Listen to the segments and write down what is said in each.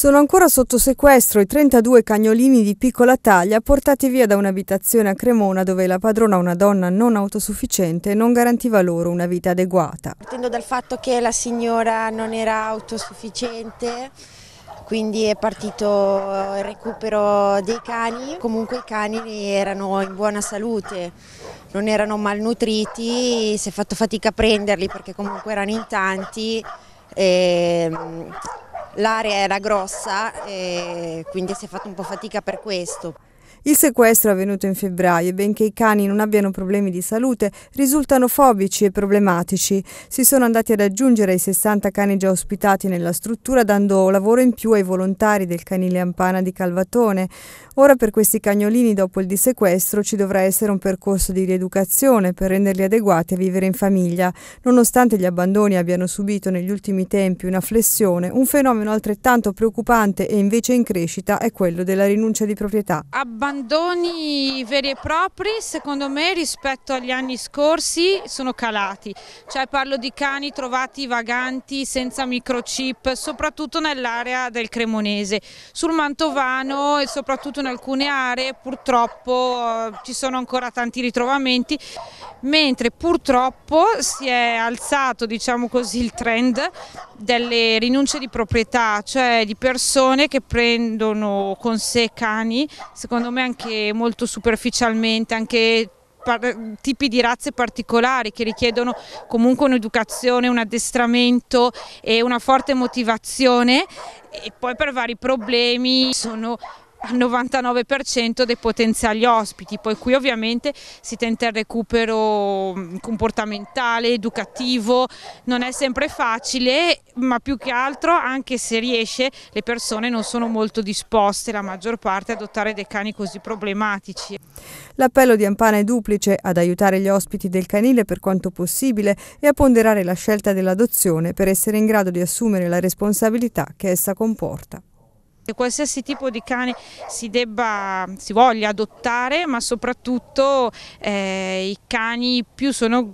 Sono ancora sotto sequestro i 32 cagnolini di piccola taglia portati via da un'abitazione a Cremona dove la padrona, una donna non autosufficiente, non garantiva loro una vita adeguata. Partendo dal fatto che la signora non era autosufficiente, quindi è partito eh, il recupero dei cani, comunque i cani erano in buona salute, non erano malnutriti, si è fatto fatica a prenderli perché comunque erano in tanti. E ehm, l'area era grossa e quindi si è fatto un po' fatica per questo. Il sequestro è avvenuto in febbraio e benché i cani non abbiano problemi di salute, risultano fobici e problematici. Si sono andati ad aggiungere i 60 cani già ospitati nella struttura dando lavoro in più ai volontari del canile Ampana di Calvatone. Ora per questi cagnolini dopo il dissequestro, ci dovrà essere un percorso di rieducazione per renderli adeguati a vivere in famiglia. Nonostante gli abbandoni abbiano subito negli ultimi tempi una flessione, un fenomeno altrettanto preoccupante e invece in crescita è quello della rinuncia di proprietà. Ab abbandoni veri e propri secondo me rispetto agli anni scorsi sono calati, cioè parlo di cani trovati vaganti senza microchip soprattutto nell'area del Cremonese, sul Mantovano e soprattutto in alcune aree purtroppo eh, ci sono ancora tanti ritrovamenti mentre purtroppo si è alzato diciamo così, il trend delle rinunce di proprietà, cioè di persone che prendono con sé cani, secondo secondo me anche molto superficialmente, anche tipi di razze particolari che richiedono comunque un'educazione, un addestramento e una forte motivazione e poi per vari problemi sono al 99% dei potenziali ospiti, poi qui ovviamente si tenta il recupero mm, comportamentale, educativo, non è sempre facile, ma più che altro anche se riesce le persone non sono molto disposte, la maggior parte, ad adottare dei cani così problematici. L'appello di Ampana è duplice, ad aiutare gli ospiti del canile per quanto possibile e a ponderare la scelta dell'adozione per essere in grado di assumere la responsabilità che essa comporta. Che qualsiasi tipo di cane si debba, si voglia adottare, ma soprattutto eh, i cani più sono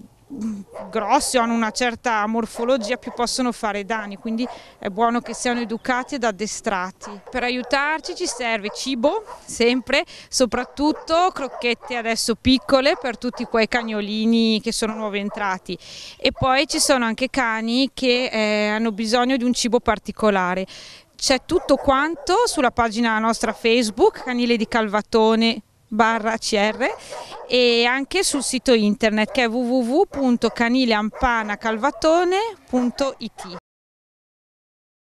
grossi, o hanno una certa morfologia, più possono fare danni, quindi è buono che siano educati ed addestrati. Per aiutarci ci serve cibo, sempre, soprattutto crocchette adesso piccole per tutti quei cagnolini che sono nuovi entrati e poi ci sono anche cani che eh, hanno bisogno di un cibo particolare c'è tutto quanto sulla pagina nostra Facebook, Canile di Calvatone barra CR e anche sul sito internet che è www.canileampanacalvatone.it